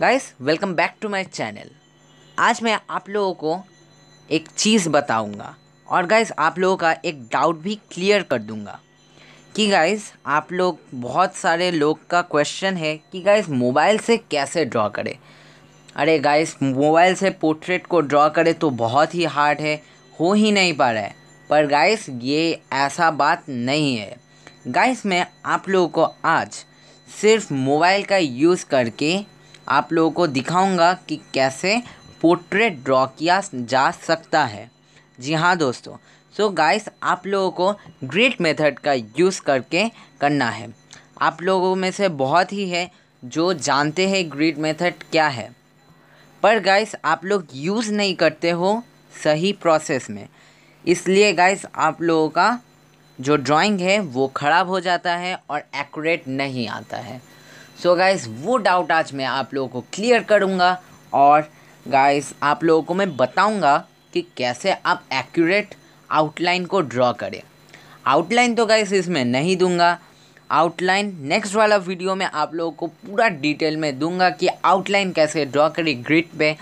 guys welcome back to my channel आज मैं आप लोगों को एक चीज़ बताऊंगा और गाइस आप लोगों का एक डाउट भी क्लियर कर दूंगा कि गाइस आप लोग बहुत सारे लोग का क्वेश्चन है कि गाइस मोबाइल से कैसे ड्रॉ करें अरे गाइस मोबाइल से पोर्ट्रेट को ड्रॉ करें तो बहुत ही हार्ड है हो ही नहीं पा रहा है पर गाइस ये ऐसा बात नहीं है गाइस मैं आप लोगों को आज सिर्फ मोबाइल का यूज़ करके आप लोगों को दिखाऊंगा कि कैसे पोर्ट्रेट ड्रॉ किया जा सकता है जी हाँ दोस्तों सो so गाइस आप लोगों को ग्रेट मेथड का यूज़ करके करना है आप लोगों में से बहुत ही है जो जानते हैं ग्रेट मेथड क्या है पर गाइस आप लोग यूज़ नहीं करते हो सही प्रोसेस में इसलिए गाइस आप लोगों का जो ड्राइंग है वो ख़राब हो जाता है और एक्यूरेट नहीं आता है सो गाइस वो डाउट आज मैं आप लोगों को क्लियर करूँगा और गाइस आप लोगों को मैं बताऊँगा कि कैसे आप एक्यूरेट आउटलाइन को ड्रॉ करें आउटलाइन तो गाइस इसमें नहीं दूंगा आउटलाइन नेक्स्ट वाला वीडियो में आप लोगों को पूरा डिटेल में दूंगा कि आउटलाइन कैसे ड्रॉ करें ग्रिड पे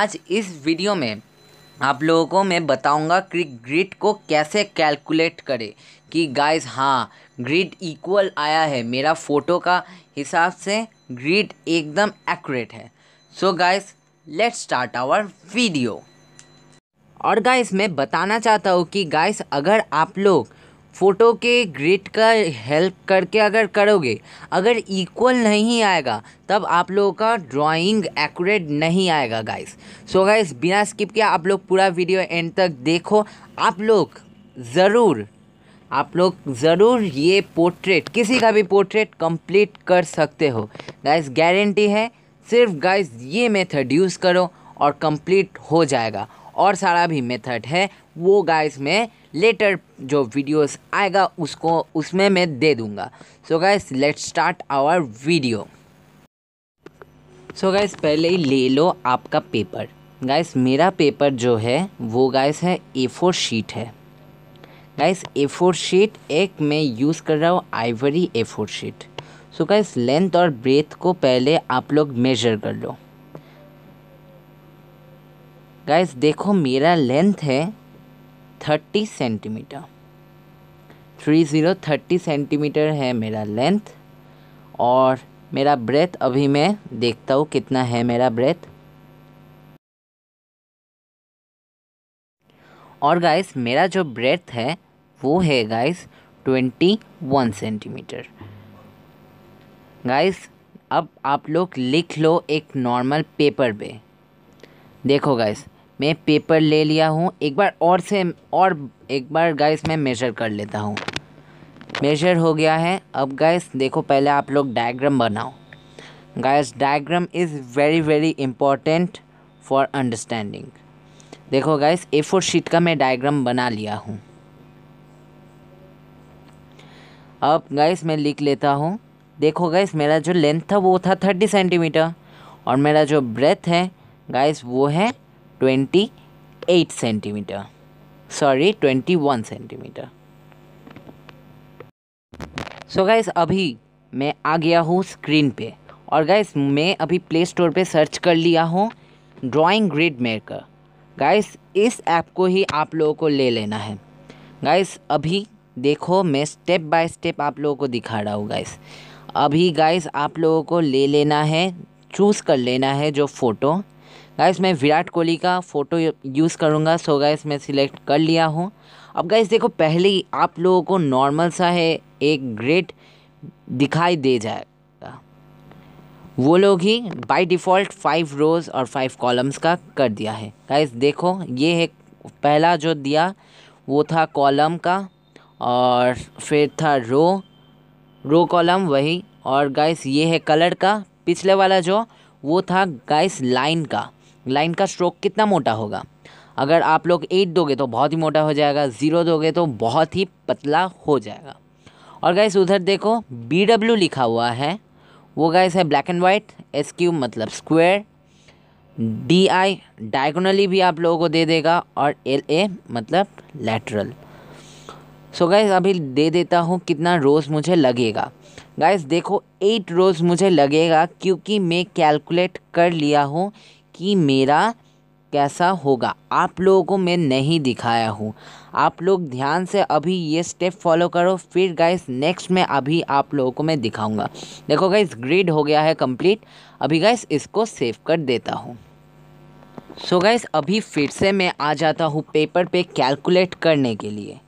आज इस वीडियो में आप लोगों को मैं बताऊंगा कि ग्रिड को कैसे कैलकुलेट करें कि गाइस हाँ ग्रिड इक्वल आया है मेरा फ़ोटो का हिसाब से ग्रिड एकदम एक्यूरेट है so guys let's start our video और गाइस मैं बताना चाहता हूँ कि गाइस अगर आप लोग फ़ोटो के ग्रिड का हेल्प करके अगर करोगे अगर इक्वल नहीं आएगा तब आप लोगों का ड्राइंग एक्यूरेट नहीं आएगा गाइस सो गाइस बिना स्किप के आप लोग पूरा वीडियो एंड तक देखो आप लोग ज़रूर आप लोग ज़रूर ये पोर्ट्रेट किसी का भी पोर्ट्रेट कंप्लीट कर सकते हो गाइस गारंटी है सिर्फ गाइस ये मेथड यूज़ करो और कंप्लीट हो जाएगा और सारा भी मेथड है वो गाइस मैं लेटर जो वीडियोस आएगा उसको उसमें मैं दे दूँगा so guys let's start our video so guys पहले ही ले लो आपका पेपर गाइस मेरा पेपर जो है वो गाइस है ए फोर शीट है गाइस ए फोर शीट एक मैं यूज़ कर रहा हूँ ivory A four sheet so guys length और ब्रेथ को पहले आप लोग मेजर कर लो गाइस देखो मेरा लेंथ है thirty centimetre three zero thirty centimetre है मेरा लेंथ और मेरा ब्रेथ अभी मैं देखता हूँ कितना है मेरा ब्रेथ और गाइस मेरा जो ब्रेथ है वो है guys twenty one centimetre guys अब आप लोग लिख लो एक नॉर्मल पेपर पे देखो गाइस मैं पेपर ले लिया हूँ एक बार और से और एक बार गाइस मैं मेजर कर लेता हूँ मेजर हो गया है अब गाइस देखो पहले आप लोग डायग्राम बनाओ guys diagram is very very important for understanding देखो गाइस ए फोर शीट का मैं डायग्राम बना लिया हूँ अब गैस मैं लिख लेता हूँ देखो गैस मेरा जो लेंथ था वो था थर्टी सेंटीमीटर और मेरा जो ब्रेथ है गैस वो है twenty eight centimetre sorry twenty one centimetre so guys अभी मैं आ गया हूँ स्क्रीन पे और गैस मैं अभी प्ले स्टोर पे सर्च कर लिया हूँ ड्राइंग ग्रिड मेकर गाइस इस ऐप को ही आप लोगों को ले लेना है गाइस अभी देखो मैं स्टेप बाय स्टेप आप लोगों को दिखा रहा हूँ गाइस अभी गाइस आप लोगों को ले लेना है चूज़ कर लेना है जो फ़ोटो गाइस मैं विराट कोहली का फ़ोटो यूज़ करूँगा सो गाइस मैं सिलेक्ट कर लिया हूँ अब गाइस देखो पहले ही आप लोगों को नॉर्मल सा है एक ग्रेट दिखाई दे जाएगा वो लोग ही बाय डिफ़ॉल्ट फाइव रोज़ और फाइव कॉलम्स का कर दिया है गाइस देखो ये है पहला जो दिया वो था कॉलम का और फिर था रो रो कॉलम वही और गाइस ये है कलर का पिछले वाला जो वो था गाइस लाइन का लाइन का स्ट्रोक कितना मोटा होगा अगर आप लोग एट दोगे तो बहुत ही मोटा हो जाएगा ज़ीरो दोगे तो बहुत ही पतला हो जाएगा और गाइस उधर देखो बी डब्ल्यू लिखा हुआ है वो गाइस है black and white S Q मतलब स्क्वेयर डी आई डायगोनली भी आप लोगों को दे देगा और एल ए मतलब लेटरल सो so गाइज अभी दे देता हूँ कितना रोज़ मुझे लगेगा गाइज देखो एट रोज़ मुझे लगेगा क्योंकि मैं कैलकुलेट कर लिया हूँ कि मेरा कैसा होगा आप लोगों को मैं नहीं दिखाया हूँ आप लोग ध्यान से अभी ये स्टेप फॉलो करो फिर गाइस नेक्स्ट में अभी आप लोगों को मैं दिखाऊंगा देखो गाइस ग्रिड हो गया है कंप्लीट अभी गाइस इसको सेव कर देता हूँ सो so गाइस अभी फिर से मैं आ जाता हूँ पेपर पे कैलकुलेट करने के लिए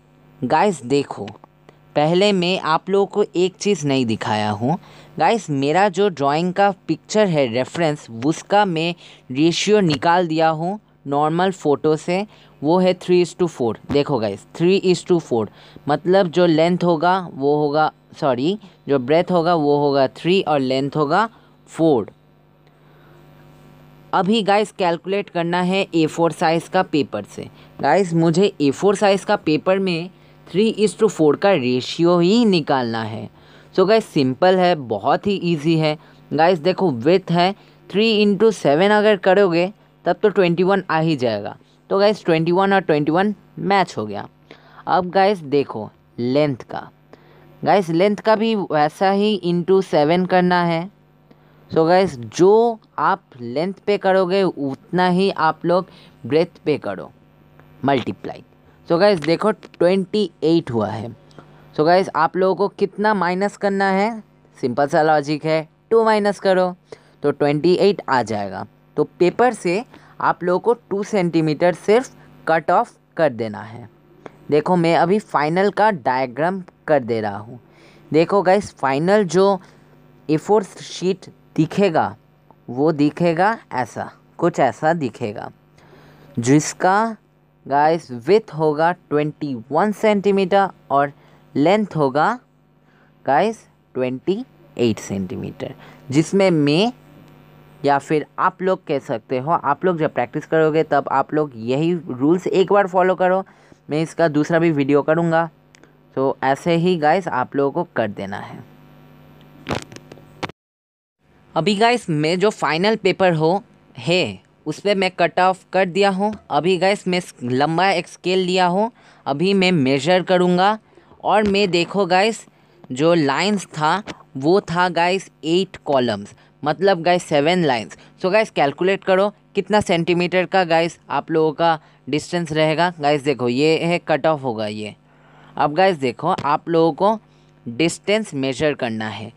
गाइस देखो पहले मैं आप लोगों को एक चीज़ नहीं दिखाया हूँ गाइस मेरा जो ड्राइंग का पिक्चर है रेफरेंस उसका मैं रेशियो निकाल दिया हूँ नॉर्मल फ़ोटो से वो है थ्री इज टू फोर देखो guys three is to four मतलब जो लेंथ होगा वो होगा सॉरी जो ब्रेथ होगा वो होगा थ्री और लेंथ होगा फोर अभी गाइस कैलकुलेट करना है ए फोर साइज़ का पेपर से गाइस मुझे ए फोर साइज़ का पेपर में थ्री इज टू फोर का रेशियो ही निकालना है सो गाइस सिंपल है बहुत ही ईजी है गाइस देखो विथ है थ्री इंटू सेवन अगर करोगे तब तो ट्वेंटी वन आ ही जाएगा तो गाइस ट्वेंटी वन और ट्वेंटी वन मैच हो गया अब गाइस देखो लेंथ का गाइस लेंथ का भी वैसा ही इंटू सेवन करना है सो so गाइस जो आप लेंथ पे करोगे उतना ही आप लोग ब्रेथ पे करो मल्टीप्लाई सो गाइज़ देखो ट्वेंटी एट हुआ है सो so गाइज़ आप लोगों को कितना माइनस करना है सिंपल सा लॉजिक है टू माइनस करो तो ट्वेंटी एट आ जाएगा तो पेपर से आप लोगों को टू सेंटीमीटर सिर्फ कट ऑफ कर देना है देखो मैं अभी फाइनल का डायग्राम कर दे रहा हूँ देखो गाइज फाइनल जो ए शीट दिखेगा वो दिखेगा ऐसा कुछ ऐसा दिखेगा जिसका गाइस विथ होगा 21 सेंटीमीटर और लेंथ होगा गाइस 28 सेंटीमीटर जिसमें मैं या फिर आप लोग कह सकते हो आप लोग जब प्रैक्टिस करोगे तब आप लोग यही रूल्स एक बार फॉलो करो मैं इसका दूसरा भी वीडियो करूँगा तो ऐसे ही गाइस आप लोगों को कर देना है अभी गाइस मैं जो फाइनल पेपर हो है उस पर मैं कट ऑफ कर दिया हूँ अभी गैस मैं लंबा एक स्केल लिया हूँ अभी मैं मेजर करूँगा और मैं देखो गैस जो लाइंस था वो था गाइस एट कॉलम्स मतलब guys seven lines so guys calculate करो कितना सेंटीमीटर का गाइस आप लोगों का डिस्टेंस रहेगा गाइस देखो ये है कट ऑफ होगा ये अब गाइस देखो आप लोगों को डिस्टेंस मेजर करना है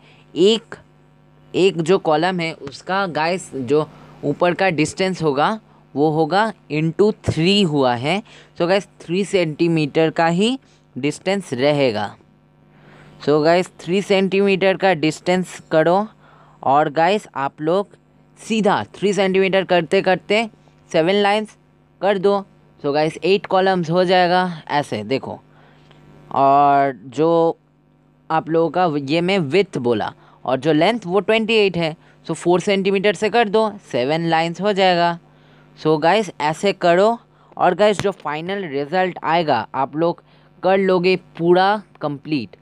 एक एक जो कॉलम है उसका गाइस जो ऊपर का डिस्टेंस होगा वो होगा इंटू थ्री हुआ है सो गैस थ्री सेंटीमीटर का ही डिस्टेंस रहेगा सो गैस थ्री सेंटीमीटर का डिस्टेंस करो और गाइस आप लोग सीधा थ्री सेंटीमीटर करते करते सेवन लाइंस कर दो सो गाइस एट कॉलम्स हो जाएगा ऐसे देखो और जो आप लोगों का ये मैं विथ बोला और जो लेंथ वो ट्वेंटी एट है सो फोर सेंटीमीटर से कर दो सेवन लाइन्स हो जाएगा सो so गाइस ऐसे करो और गाइस जो फाइनल रिज़ल्ट आएगा आप लोग कर लोगे पूरा कंप्लीट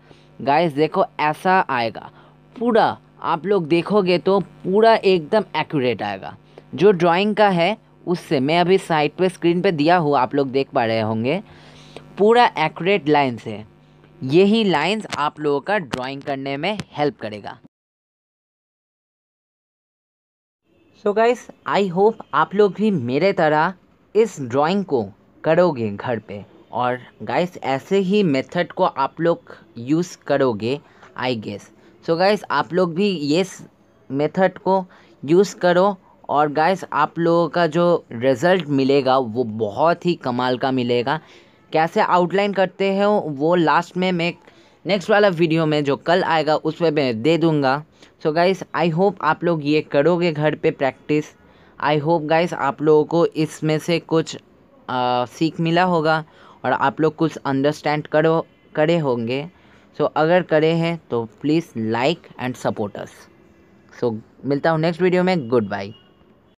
गाइस देखो ऐसा आएगा पूरा आप लोग देखोगे तो पूरा एकदम एक्यूरेट आएगा जो ड्राइंग का है उससे मैं अभी साइड पे स्क्रीन पे दिया हुआ आप लोग देख पा रहे होंगे पूरा एक्यूरेट लाइन्स है यही लाइंस आप लोगों का ड्राइंग करने में हेल्प करेगा सो गाइस आई होप आप लोग भी मेरे तरह इस ड्राइंग को करोगे घर पे और गाइस ऐसे ही मेथड को आप लोग यूज़ करोगे आई गेस सो गाइस आप लोग भी ये मेथड को यूज़ करो और गाइस आप लोगों का जो रिज़ल्ट मिलेगा वो बहुत ही कमाल का मिलेगा कैसे आउटलाइन करते हैं वो लास्ट में मैं नेक्स्ट वाला वीडियो में जो कल आएगा उसमें मैं दे दूँगा सो गाइस आई होप आप लोग ये करोगे घर पे प्रैक्टिस आई होप गाइस आप लोगों को इसमें से कुछ आ, सीख मिला होगा और आप लोग कुछ अंडरस्टैंड करो करे होंगे सो so, अगर करे हैं तो please like and support us so मिलता हूँ नेक्स्ट वीडियो में गुड बाई